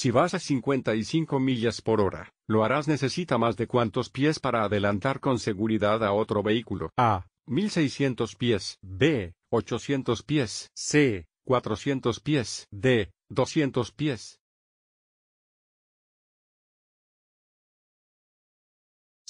Si vas a 55 millas por hora, lo harás necesita más de cuantos pies para adelantar con seguridad a otro vehículo. A. 1600 pies. B. 800 pies. C. 400 pies. D. 200 pies.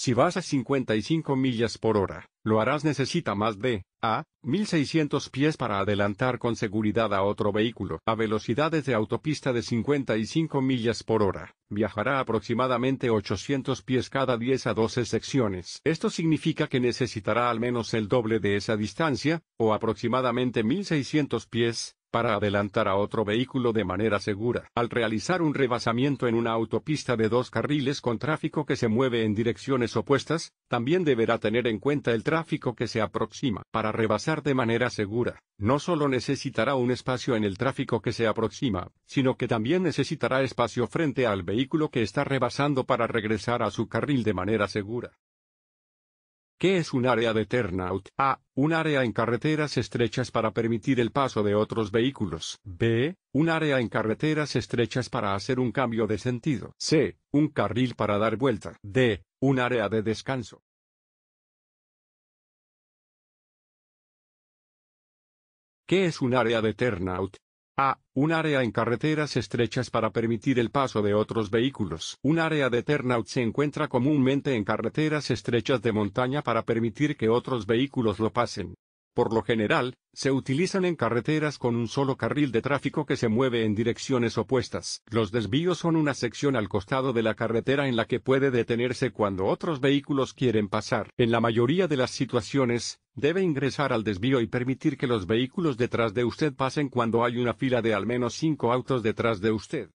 Si vas a 55 millas por hora, lo harás necesita más de, a, 1600 pies para adelantar con seguridad a otro vehículo. A velocidades de autopista de 55 millas por hora, viajará aproximadamente 800 pies cada 10 a 12 secciones. Esto significa que necesitará al menos el doble de esa distancia, o aproximadamente 1600 pies, para adelantar a otro vehículo de manera segura. Al realizar un rebasamiento en una autopista de dos carriles con tráfico que se mueve en direcciones opuestas, también deberá tener en cuenta el tráfico que se aproxima. Para rebasar de manera segura, no solo necesitará un espacio en el tráfico que se aproxima, sino que también necesitará espacio frente al vehículo que está rebasando para regresar a su carril de manera segura. ¿Qué es un área de turnout? A. Un área en carreteras estrechas para permitir el paso de otros vehículos. B. Un área en carreteras estrechas para hacer un cambio de sentido. C. Un carril para dar vuelta. D. Un área de descanso. ¿Qué es un área de turnout? A. Un área en carreteras estrechas para permitir el paso de otros vehículos. Un área de turnout se encuentra comúnmente en carreteras estrechas de montaña para permitir que otros vehículos lo pasen. Por lo general, se utilizan en carreteras con un solo carril de tráfico que se mueve en direcciones opuestas. Los desvíos son una sección al costado de la carretera en la que puede detenerse cuando otros vehículos quieren pasar. En la mayoría de las situaciones, Debe ingresar al desvío y permitir que los vehículos detrás de usted pasen cuando hay una fila de al menos cinco autos detrás de usted.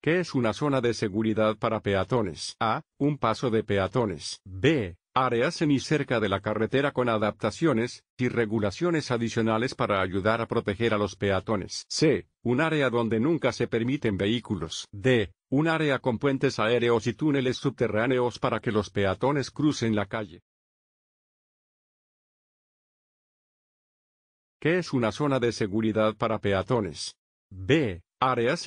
¿Qué es una zona de seguridad para peatones? A. Un paso de peatones. B. Área semi cerca de la carretera con adaptaciones y regulaciones adicionales para ayudar a proteger a los peatones. C. Un área donde nunca se permiten vehículos. D. Un área con puentes aéreos y túneles subterráneos para que los peatones crucen la calle. que es una zona de seguridad para peatones. B.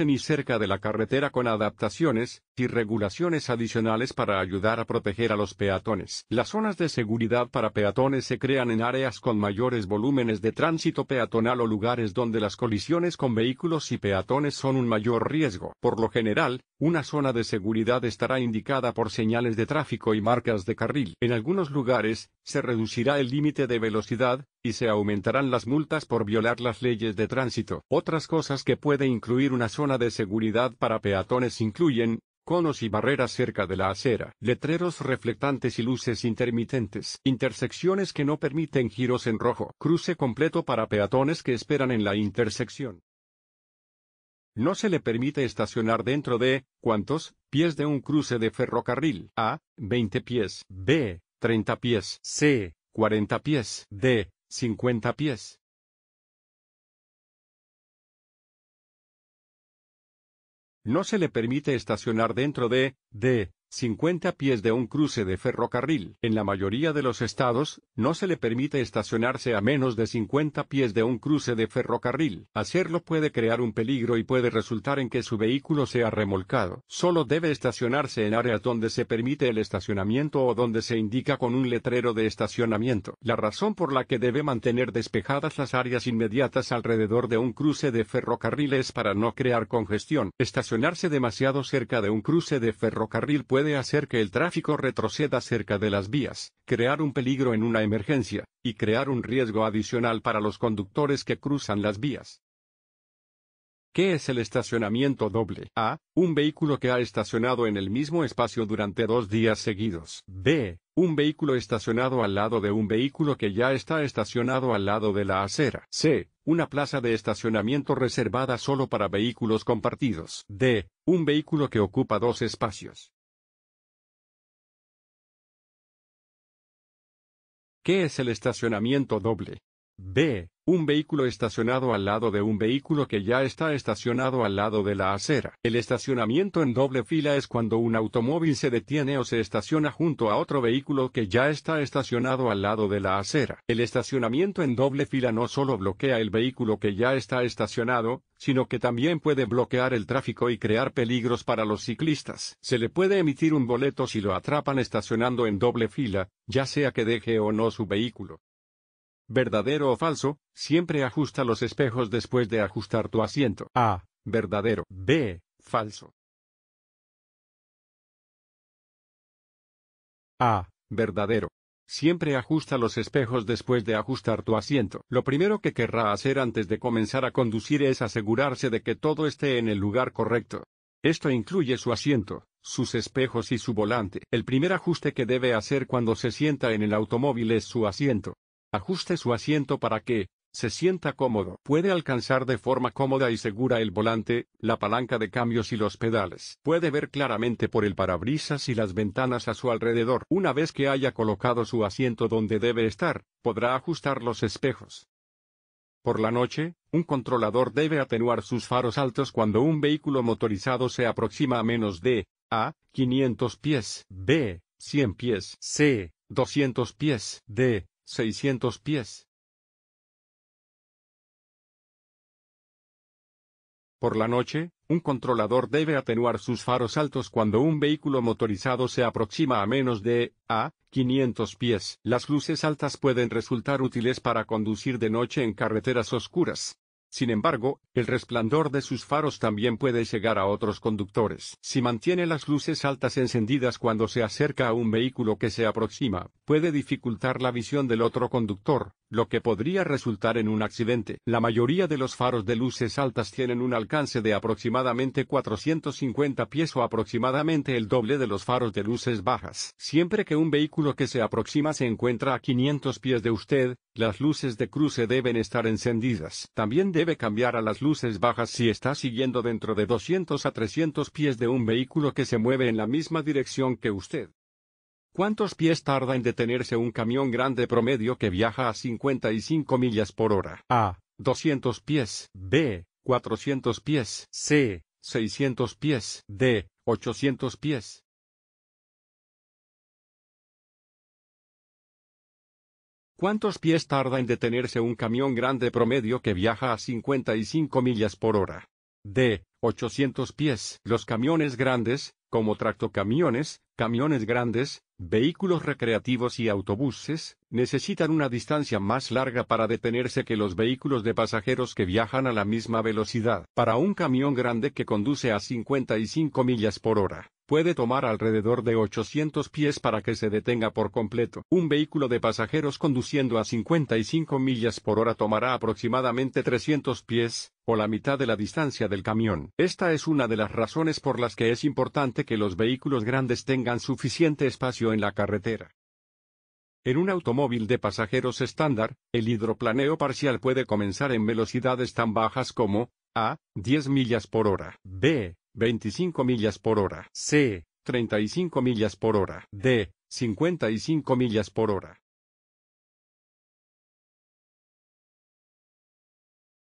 y cerca de la carretera con adaptaciones, y regulaciones adicionales para ayudar a proteger a los peatones. Las zonas de seguridad para peatones se crean en áreas con mayores volúmenes de tránsito peatonal o lugares donde las colisiones con vehículos y peatones son un mayor riesgo. Por lo general, una zona de seguridad estará indicada por señales de tráfico y marcas de carril. En algunos lugares, se reducirá el límite de velocidad, y se aumentarán las multas por violar las leyes de tránsito. Otras cosas que puede incluir una zona de seguridad para peatones incluyen, conos y barreras cerca de la acera, letreros reflectantes y luces intermitentes, intersecciones que no permiten giros en rojo, cruce completo para peatones que esperan en la intersección. No se le permite estacionar dentro de, ¿cuántos? pies de un cruce de ferrocarril, A, 20 pies, B, 30 pies, C, 40 pies, D, 50 pies. no se le permite estacionar dentro de, de, 50 pies de un cruce de ferrocarril. En la mayoría de los estados, no se le permite estacionarse a menos de 50 pies de un cruce de ferrocarril. Hacerlo puede crear un peligro y puede resultar en que su vehículo sea remolcado. Solo debe estacionarse en áreas donde se permite el estacionamiento o donde se indica con un letrero de estacionamiento. La razón por la que debe mantener despejadas las áreas inmediatas alrededor de un cruce de ferrocarril es para no crear congestión. Estacionarse demasiado cerca de un cruce de ferrocarril puede puede hacer que el tráfico retroceda cerca de las vías, crear un peligro en una emergencia, y crear un riesgo adicional para los conductores que cruzan las vías. ¿Qué es el estacionamiento doble? A. Un vehículo que ha estacionado en el mismo espacio durante dos días seguidos. B. Un vehículo estacionado al lado de un vehículo que ya está estacionado al lado de la acera. C. Una plaza de estacionamiento reservada solo para vehículos compartidos. D. Un vehículo que ocupa dos espacios. ¿Qué es el estacionamiento doble? B. Un vehículo estacionado al lado de un vehículo que ya está estacionado al lado de la acera. El estacionamiento en doble fila es cuando un automóvil se detiene o se estaciona junto a otro vehículo que ya está estacionado al lado de la acera. El estacionamiento en doble fila no solo bloquea el vehículo que ya está estacionado, sino que también puede bloquear el tráfico y crear peligros para los ciclistas. Se le puede emitir un boleto si lo atrapan estacionando en doble fila, ya sea que deje o no su vehículo verdadero o falso, siempre ajusta los espejos después de ajustar tu asiento. A. Verdadero. B. Falso. A. Verdadero. Siempre ajusta los espejos después de ajustar tu asiento. Lo primero que querrá hacer antes de comenzar a conducir es asegurarse de que todo esté en el lugar correcto. Esto incluye su asiento, sus espejos y su volante. El primer ajuste que debe hacer cuando se sienta en el automóvil es su asiento. Ajuste su asiento para que, se sienta cómodo. Puede alcanzar de forma cómoda y segura el volante, la palanca de cambios y los pedales. Puede ver claramente por el parabrisas y las ventanas a su alrededor. Una vez que haya colocado su asiento donde debe estar, podrá ajustar los espejos. Por la noche, un controlador debe atenuar sus faros altos cuando un vehículo motorizado se aproxima a menos de a 500 pies, b 100 pies, c 200 pies, d 600 pies. Por la noche, un controlador debe atenuar sus faros altos cuando un vehículo motorizado se aproxima a menos de a 500 pies. Las luces altas pueden resultar útiles para conducir de noche en carreteras oscuras. Sin embargo, el resplandor de sus faros también puede llegar a otros conductores. Si mantiene las luces altas encendidas cuando se acerca a un vehículo que se aproxima, puede dificultar la visión del otro conductor, lo que podría resultar en un accidente. La mayoría de los faros de luces altas tienen un alcance de aproximadamente 450 pies o aproximadamente el doble de los faros de luces bajas. Siempre que un vehículo que se aproxima se encuentra a 500 pies de usted, las luces de cruce deben estar encendidas. También debe cambiar a las luces bajas si está siguiendo dentro de 200 a 300 pies de un vehículo que se mueve en la misma dirección que usted. ¿Cuántos pies tarda en detenerse un camión grande promedio que viaja a 55 millas por hora? A. 200 pies. B. 400 pies. C. 600 pies. D. 800 pies. ¿Cuántos pies tarda en detenerse un camión grande promedio que viaja a 55 millas por hora? D. 800 pies. Los camiones grandes, como tractocamiones, camiones grandes, vehículos recreativos y autobuses, necesitan una distancia más larga para detenerse que los vehículos de pasajeros que viajan a la misma velocidad para un camión grande que conduce a 55 millas por hora puede tomar alrededor de 800 pies para que se detenga por completo. Un vehículo de pasajeros conduciendo a 55 millas por hora tomará aproximadamente 300 pies, o la mitad de la distancia del camión. Esta es una de las razones por las que es importante que los vehículos grandes tengan suficiente espacio en la carretera. En un automóvil de pasajeros estándar, el hidroplaneo parcial puede comenzar en velocidades tan bajas como a 10 millas por hora, b 25 millas por hora. C. 35 millas por hora. D. 55 millas por hora.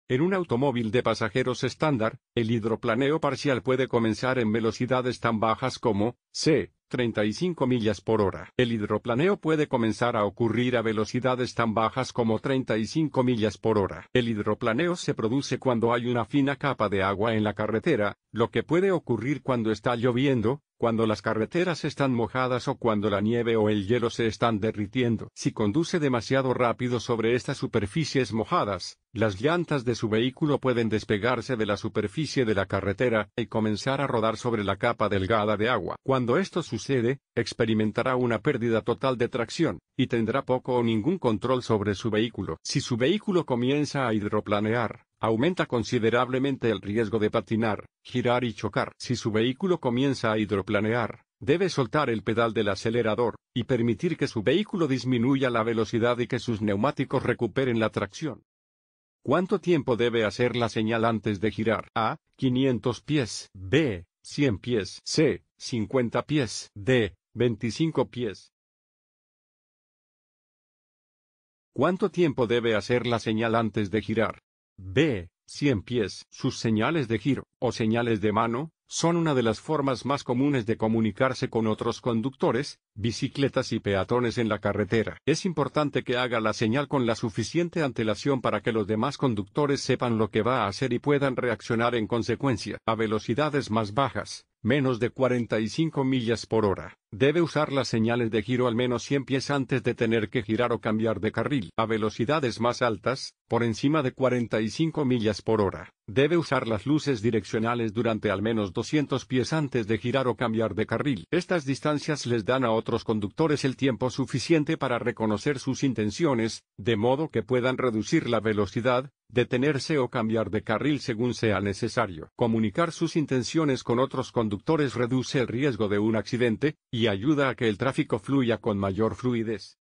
En un automóvil de pasajeros estándar, el hidroplaneo parcial puede comenzar en velocidades tan bajas como c. 35 millas por hora. El hidroplaneo puede comenzar a ocurrir a velocidades tan bajas como 35 millas por hora. El hidroplaneo se produce cuando hay una fina capa de agua en la carretera, lo que puede ocurrir cuando está lloviendo, cuando las carreteras están mojadas o cuando la nieve o el hielo se están derritiendo. Si conduce demasiado rápido sobre estas superficies mojadas, las llantas de su vehículo pueden despegarse de la superficie de la carretera y comenzar a rodar sobre la capa delgada de agua. Cuando esto sucede, experimentará una pérdida total de tracción, y tendrá poco o ningún control sobre su vehículo. Si su vehículo comienza a hidroplanear, Aumenta considerablemente el riesgo de patinar, girar y chocar. Si su vehículo comienza a hidroplanear, debe soltar el pedal del acelerador, y permitir que su vehículo disminuya la velocidad y que sus neumáticos recuperen la tracción. ¿Cuánto tiempo debe hacer la señal antes de girar? A. 500 pies. B. 100 pies. C. 50 pies. D. 25 pies. ¿Cuánto tiempo debe hacer la señal antes de girar? B. 100 pies. Sus señales de giro, o señales de mano, son una de las formas más comunes de comunicarse con otros conductores, bicicletas y peatones en la carretera. Es importante que haga la señal con la suficiente antelación para que los demás conductores sepan lo que va a hacer y puedan reaccionar en consecuencia. A velocidades más bajas, menos de 45 millas por hora, Debe usar las señales de giro al menos 100 pies antes de tener que girar o cambiar de carril. A velocidades más altas, por encima de 45 millas por hora, debe usar las luces direccionales durante al menos 200 pies antes de girar o cambiar de carril. Estas distancias les dan a otros conductores el tiempo suficiente para reconocer sus intenciones, de modo que puedan reducir la velocidad, detenerse o cambiar de carril según sea necesario. Comunicar sus intenciones con otros conductores reduce el riesgo de un accidente, y ayuda a que el tráfico fluya con mayor fluidez.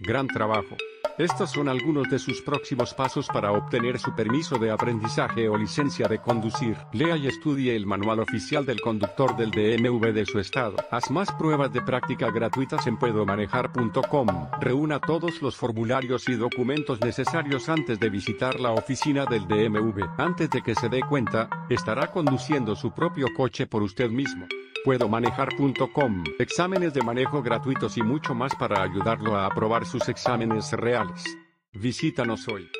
Gran trabajo. Estos son algunos de sus próximos pasos para obtener su permiso de aprendizaje o licencia de conducir. Lea y estudie el manual oficial del conductor del DMV de su estado. Haz más pruebas de práctica gratuitas en puedomanejar.com. Reúna todos los formularios y documentos necesarios antes de visitar la oficina del DMV. Antes de que se dé cuenta, estará conduciendo su propio coche por usted mismo manejar.com exámenes de manejo gratuitos y mucho más para ayudarlo a aprobar sus exámenes reales. Visítanos hoy.